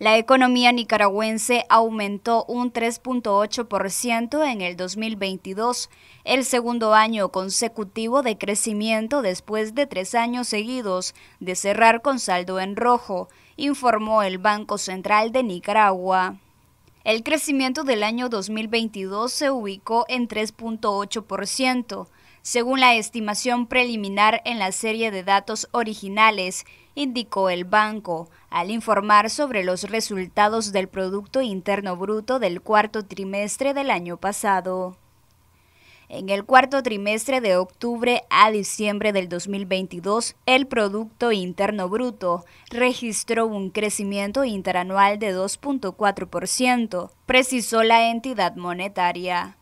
La economía nicaragüense aumentó un 3.8% en el 2022, el segundo año consecutivo de crecimiento después de tres años seguidos de cerrar con saldo en rojo, informó el Banco Central de Nicaragua. El crecimiento del año 2022 se ubicó en 3.8%, según la estimación preliminar en la serie de datos originales, indicó el banco, al informar sobre los resultados del Producto Interno Bruto del cuarto trimestre del año pasado. En el cuarto trimestre de octubre a diciembre del 2022, el Producto Interno Bruto registró un crecimiento interanual de 2.4%, precisó la entidad monetaria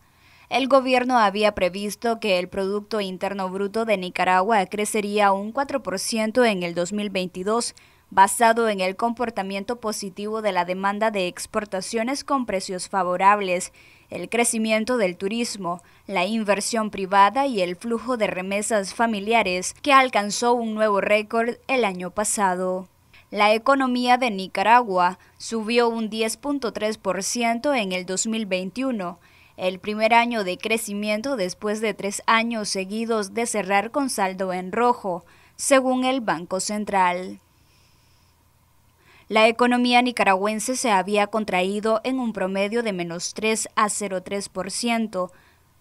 el gobierno había previsto que el Producto Interno Bruto de Nicaragua crecería un 4% en el 2022, basado en el comportamiento positivo de la demanda de exportaciones con precios favorables, el crecimiento del turismo, la inversión privada y el flujo de remesas familiares, que alcanzó un nuevo récord el año pasado. La economía de Nicaragua subió un 10.3% en el 2021, el primer año de crecimiento después de tres años seguidos de cerrar con saldo en rojo, según el Banco Central. La economía nicaragüense se había contraído en un promedio de menos 3 a 0,3%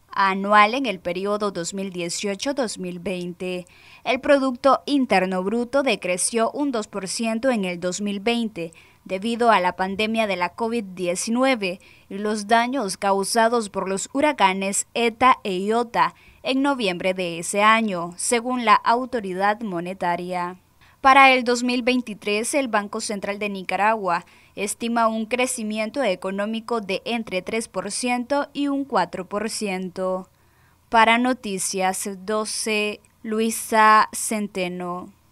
anual en el periodo 2018-2020. El Producto Interno Bruto decreció un 2% en el 2020 debido a la pandemia de la COVID-19 y los daños causados por los huracanes ETA e IOTA en noviembre de ese año, según la autoridad monetaria. Para el 2023, el Banco Central de Nicaragua estima un crecimiento económico de entre 3% y un 4%. Para Noticias 12, Luisa Centeno.